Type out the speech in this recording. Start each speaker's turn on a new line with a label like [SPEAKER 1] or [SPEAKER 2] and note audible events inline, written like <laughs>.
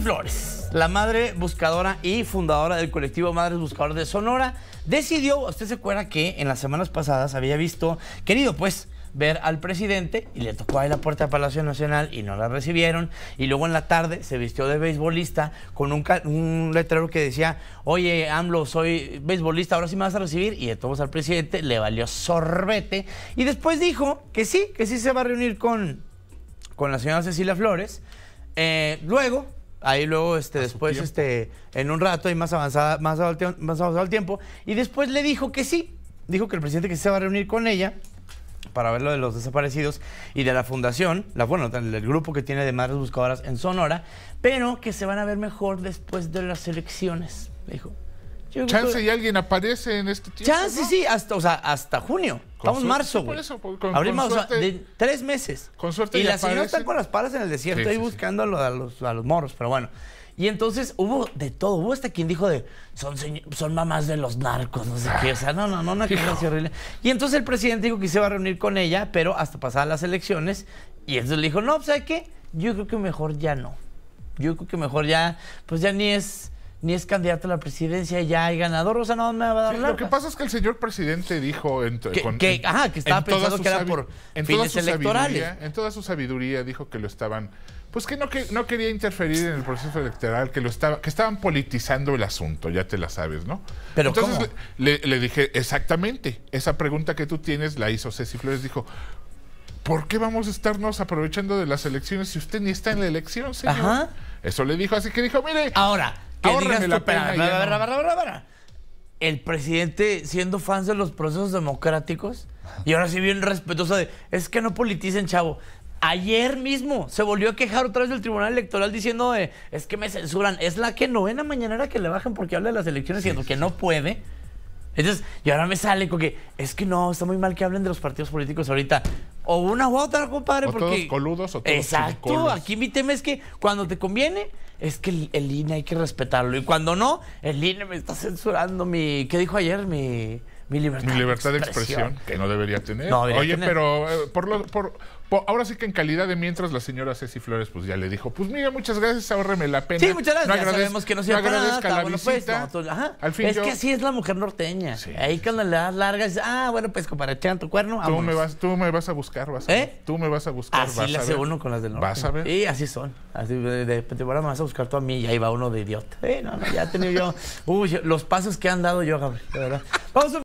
[SPEAKER 1] Flores, la madre buscadora y fundadora del colectivo Madres Buscadoras de Sonora, decidió, usted se acuerda que en las semanas pasadas había visto, querido pues, ver al presidente y le tocó ahí la puerta de Palacio Nacional y no la recibieron. Y luego en la tarde se vistió de beisbolista con un, letrero que decía, oye, AMLO, soy beisbolista, ahora sí me vas a recibir. Y de todos al presidente le valió sorbete. Y después dijo que sí, que sí se va a reunir con, con la señora Cecilia Flores. Eh, luego Ahí luego, este, después, este, en un rato y más avanzada, más avanzado, al el tiempo. Y después le dijo que sí. Dijo que el presidente que se va a reunir con ella para ver lo de los desaparecidos y de la fundación, la, bueno, el grupo que tiene de madres buscadoras en Sonora, pero que se van a ver mejor después de las elecciones, dijo. Chance y
[SPEAKER 2] alguien aparece en este tiempo. Chance, sí, hasta, o sea, hasta junio. Estamos en marzo, güey. Abrimos de tres
[SPEAKER 1] meses. Con suerte. Y la señora está con las palas en el desierto y ahí buscando a los, a, los, moros, pero bueno. Y entonces hubo de todo. Hubo hasta este quien dijo de son, son mamás de los narcos, no sé qué. O sea, no, no, no, una Y entonces el presidente dijo que se iba a reunir con ella, pero hasta pasadas las elecciones. Y entonces le dijo, no, pues, ¿sabes qué? Yo creo que mejor ya no. Yo creo que mejor ya, pues ya ni es ni es candidato a la presidencia, ya hay ganador, o sea, no me va a dar sí,
[SPEAKER 2] Lo que pasa es que el señor presidente dijo... con, estaba pensando que era por fines electorales. en toda su sabiduría dijo que lo estaban... Pues que no, quería interferir en el proceso electoral, que lo estaba, que estaban politizando el asunto, ya te la sabes, ¿no? Pero Entonces Le, dije, exactamente, esa pregunta que tú tienes la hizo Ceci Flores, dijo, ¿por qué vamos a estarnos aprovechando de las elecciones si usted ni está en la elección, señor? Ajá. Eso le dijo, así que dijo, mire. Ahora, el presidente
[SPEAKER 1] siendo fans de los procesos democráticos y ahora sí bien respetuoso de es que no politicen, chavo. Ayer mismo se volvió a quejar otra vez del Tribunal Electoral diciendo es que me censuran. Es la que novena mañanera que le bajen porque habla de las elecciones siendo que no puede. Entonces, y ahora me sale con que es que no, está muy mal que hablen de los partidos políticos ahorita o una u otra, compadre. porque... todos coludos o todos Exacto. Aquí mi tema es que cuando te conviene, es que el, el INE hay que respetarlo. Y cuando no, el INE me está censurando mi. ¿Qué dijo ayer?
[SPEAKER 2] Mi mi libertad, mi libertad de, expresión, que no debería tener. No debería Oye, pero eh, por, ahora sí que en calidad de mientras la señora Ceci Flores pues ya le dijo, pues mira, muchas gracias, ahorreme la pena. Sí, muchas gracias, no que no se agradezca nada, la pues, ajá. es que así
[SPEAKER 1] es la mujer norteña. Sí, Ahí cuando le das largas, ah, bueno, pues comparachan tu cuerno, tú me vas a buscar, vas a ver. ¿Eh? Tú me vas a buscar, así vas le hace a ver. uno con las del norte. Vas a ver. Y así son. Así, de repente, me vas a buscar tú a mí y ahí va uno de idiota. Eh, no, ya he tenido yo... <laughs> Uy, los pasos que han dado yo, Gabriel, de verdad. Vamos a